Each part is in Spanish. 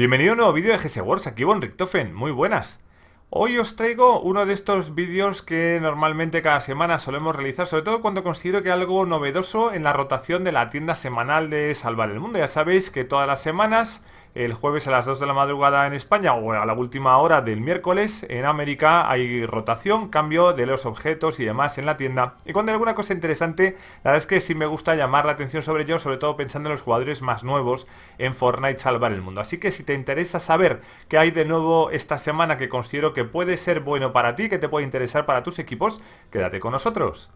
Bienvenido a un nuevo vídeo de GsWorks, aquí Von Richtofen, muy buenas. Hoy os traigo uno de estos vídeos que normalmente cada semana solemos realizar, sobre todo cuando considero que algo novedoso en la rotación de la tienda semanal de Salvar el Mundo. Ya sabéis que todas las semanas el jueves a las 2 de la madrugada en España o a la última hora del miércoles. En América hay rotación, cambio de los objetos y demás en la tienda. Y cuando hay alguna cosa interesante, la verdad es que sí me gusta llamar la atención sobre ello, sobre todo pensando en los jugadores más nuevos en Fortnite Salvar el Mundo. Así que si te interesa saber qué hay de nuevo esta semana que considero que puede ser bueno para ti, que te puede interesar para tus equipos, quédate con nosotros.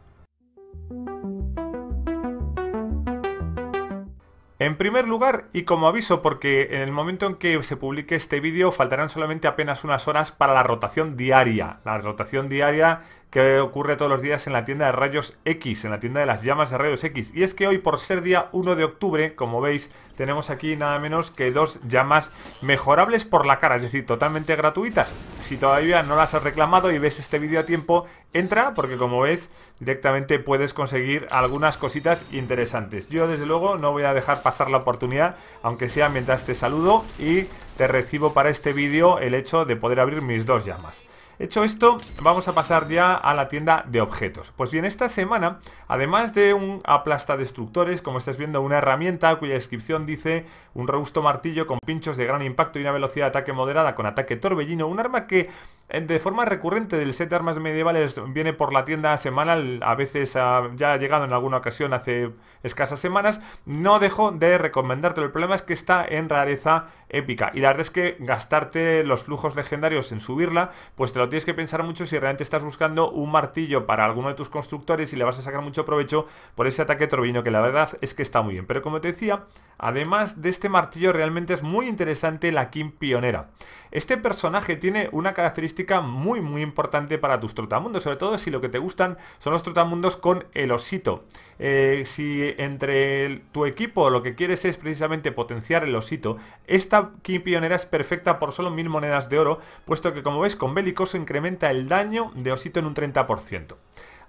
En primer lugar, y como aviso, porque en el momento en que se publique este vídeo faltarán solamente apenas unas horas para la rotación diaria. La rotación diaria que ocurre todos los días en la tienda de rayos X, en la tienda de las llamas de rayos X. Y es que hoy, por ser día 1 de octubre, como veis, tenemos aquí nada menos que dos llamas mejorables por la cara, es decir, totalmente gratuitas. Si todavía no las has reclamado y ves este vídeo a tiempo, entra, porque como ves, directamente puedes conseguir algunas cositas interesantes. Yo, desde luego, no voy a dejar pasar la oportunidad, aunque sea mientras te saludo y te recibo para este vídeo el hecho de poder abrir mis dos llamas. Hecho esto, vamos a pasar ya a la tienda de objetos. Pues bien, esta semana, además de un aplasta destructores, como estás viendo, una herramienta cuya descripción dice un robusto martillo con pinchos de gran impacto y una velocidad de ataque moderada con ataque torbellino, un arma que eh, de forma recurrente del set de armas medievales viene por la tienda semanal, a veces ya ha llegado en alguna ocasión hace escasas semanas, no dejo de recomendártelo. El problema es que está en rareza épica y la verdad es que gastarte los flujos legendarios en subirla, pues te lo tienes que pensar mucho si realmente estás buscando un martillo para alguno de tus constructores y le vas a sacar mucho provecho por ese ataque torbellino, que la verdad es que está muy bien. Pero como te decía, además de este martillo realmente es muy interesante la Kim Pionera. Este personaje tiene una característica muy muy importante para tus trotamundos, sobre todo si lo que te gustan son los trotamundos con el osito. Eh, si entre tu equipo lo que quieres es precisamente potenciar el osito, esta kim Pionera es perfecta por solo mil monedas de oro, puesto que como ves con Belicoso incrementa el daño de osito en un 30%.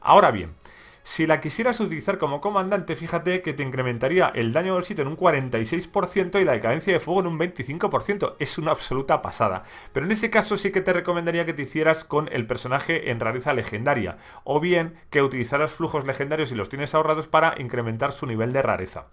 Ahora bien, si la quisieras utilizar como comandante, fíjate que te incrementaría el daño del sitio en un 46% y la decadencia de fuego en un 25%. Es una absoluta pasada. Pero en ese caso sí que te recomendaría que te hicieras con el personaje en rareza legendaria. O bien que utilizaras flujos legendarios y los tienes ahorrados para incrementar su nivel de rareza.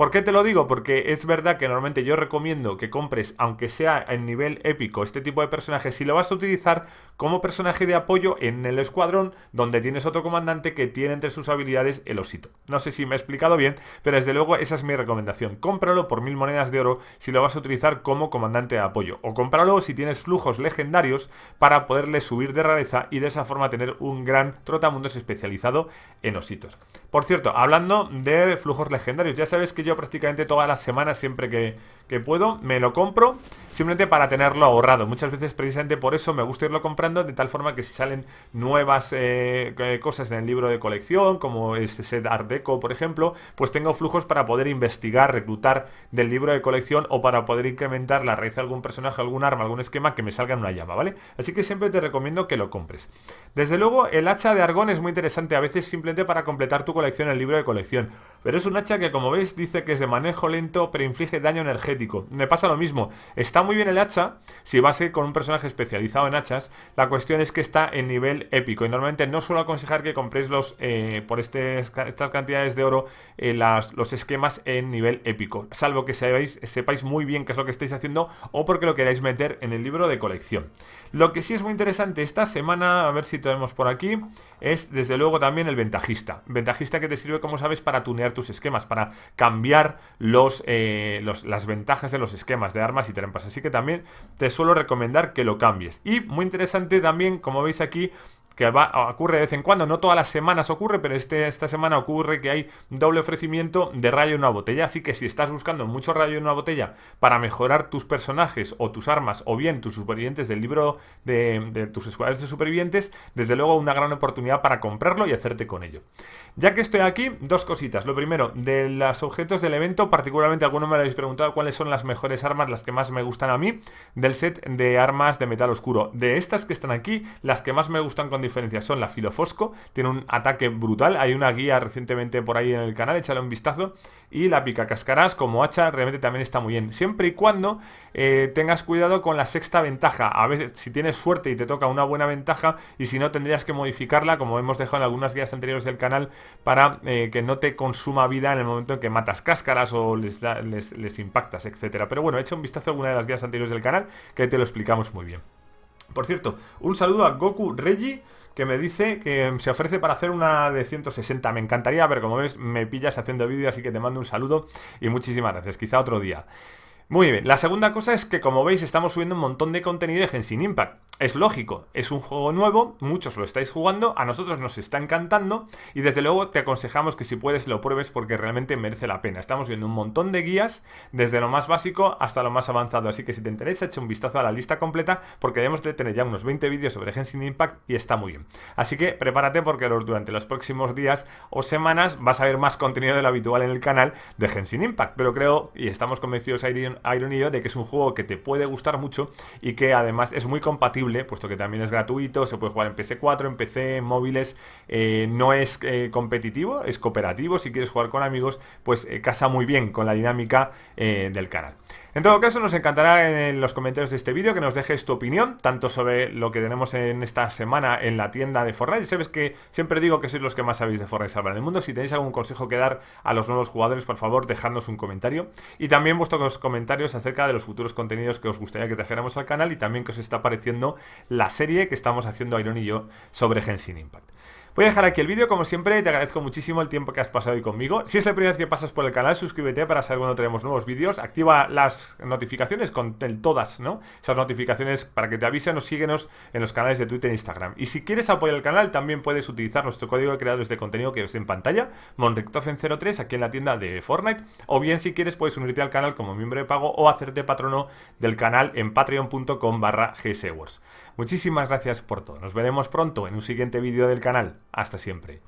¿Por qué te lo digo? Porque es verdad que normalmente yo recomiendo que compres, aunque sea en nivel épico, este tipo de personaje, si lo vas a utilizar como personaje de apoyo en el escuadrón, donde tienes otro comandante que tiene entre sus habilidades el osito. No sé si me he explicado bien, pero desde luego esa es mi recomendación. Cómpralo por mil monedas de oro si lo vas a utilizar como comandante de apoyo. O cómpralo si tienes flujos legendarios para poderle subir de rareza y de esa forma tener un gran trotamundos especializado en ositos. Por cierto, hablando de flujos legendarios, ya sabes que yo prácticamente todas las semanas, siempre que, que puedo, me lo compro simplemente para tenerlo ahorrado. Muchas veces precisamente por eso me gusta irlo comprando, de tal forma que si salen nuevas eh, eh, cosas en el libro de colección, como ese set Art Deco, por ejemplo, pues tengo flujos para poder investigar, reclutar del libro de colección o para poder incrementar la raíz de algún personaje, algún arma, algún esquema que me salga en una llama, ¿vale? Así que siempre te recomiendo que lo compres. Desde luego, el hacha de Argón es muy interesante, a veces simplemente para completar tu colección, en el libro de colección. Pero es un hacha que, como veis, dice que es de manejo lento, pero inflige daño energético me pasa lo mismo. Está muy bien el hacha si vas a ir con un personaje especializado en hachas. La cuestión es que está en nivel épico. Y normalmente no suelo aconsejar que compréis los eh, por este, estas cantidades de oro eh, los esquemas en nivel épico. Salvo que sepáis, sepáis muy bien qué es lo que estáis haciendo o porque lo queráis meter en el libro de colección. Lo que sí es muy interesante esta semana, a ver si tenemos por aquí, es desde luego también el ventajista. Ventajista que te sirve, como sabes, para tunear tus esquemas, para cambiar los eh, las ventajas de los esquemas de armas y trampas. Así que también te suelo recomendar que lo cambies. Y muy interesante también, como veis aquí, que ocurre de vez en cuando, no todas las semanas ocurre, pero este, esta semana ocurre que hay doble ofrecimiento de rayo en una botella, así que si estás buscando mucho rayo en una botella para mejorar tus personajes o tus armas o bien tus supervivientes del libro de, tus escuadras de supervivientes, desde luego una gran oportunidad para comprarlo y hacerte con ello. Ya que estoy aquí, dos cositas. Lo primero, de los objetos del evento, particularmente algunos me habéis preguntado cuáles son las mejores armas, las que más me gustan a mí, del set de armas de metal oscuro. De estas que están aquí, las que más me gustan con son la Filofosco, tiene un ataque brutal, hay una guía recientemente por ahí en el canal, échale un vistazo, y la pica cascaras, como hacha realmente también está muy bien, siempre y cuando eh, tengas cuidado con la sexta ventaja, a veces si tienes suerte y te toca una buena ventaja, y si no tendrías que modificarla, como hemos dejado en algunas guías anteriores del canal, para eh, que no te consuma vida en el momento en que matas cáscaras o les, les impactas, etcétera. Pero bueno, echa un vistazo a alguna de las guías anteriores del canal, que te lo explicamos muy bien. Por cierto, un saludo a Goku Regi, que me dice que se ofrece para hacer una de 160. Me encantaría, pero como ves, me pillas haciendo vídeo, así que te mando un saludo y muchísimas gracias. Quizá otro día. Muy bien, la segunda cosa es que como veis estamos subiendo un montón de contenido de Genshin Impact es lógico, es un juego nuevo, muchos lo estáis jugando, a nosotros nos está encantando y desde luego te aconsejamos que si puedes lo pruebes porque realmente merece la pena. Estamos viendo un montón de guías, desde lo más básico hasta lo más avanzado, así que si te interesa echa un vistazo a la lista completa porque debemos de tener ya unos 20 vídeos sobre Genshin Impact y está muy bien. Así que prepárate porque durante los próximos días o semanas vas a ver más contenido de lo habitual en el canal de Genshin Impact, pero creo y estamos convencidos Iron, de que es un juego que te puede gustar mucho y que además es muy compatible ¿eh? puesto que también es gratuito, se puede jugar en PS4, en PC, en móviles. Eh, no es eh, competitivo, es cooperativo. Si quieres jugar con amigos, pues casa muy bien con la dinámica del canal. En todo caso, nos encantará en los comentarios de este vídeo que nos dejes tu opinión, tanto sobre lo que tenemos en esta semana en la tienda de Fortnite. Sabes que siempre digo que sois los que más sabéis de Fortnite Salva en el mundo. Si tenéis algún consejo que dar a los nuevos jugadores, por favor, dejadnos un comentario. Y también vuestros comentarios acerca de los futuros contenidos que os gustaría que trajéramos al canal y también que os está pareciendo la serie que estamos haciendo Iron y yo sobre Genshin Impact. Voy a dejar aquí el vídeo, como siempre, te agradezco muchísimo el tiempo que has pasado hoy conmigo. Si es la primera vez que pasas por el canal, suscríbete para saber cuando tenemos nuevos vídeos. Activa las notificaciones con todas, ¿no? Esas notificaciones para que te avisen o síguenos en los canales de Twitter e Instagram. Y si quieres apoyar el canal, también puedes utilizar nuestro código de creadores de contenido que ves en pantalla, monrectofen03, aquí en la tienda de Fortnite. O bien, si quieres, puedes unirte al canal como miembro de pago o hacerte patrono del canal en patreon.com barra Muchísimas gracias por todo. Nos veremos pronto en un siguiente vídeo del canal. Hasta siempre.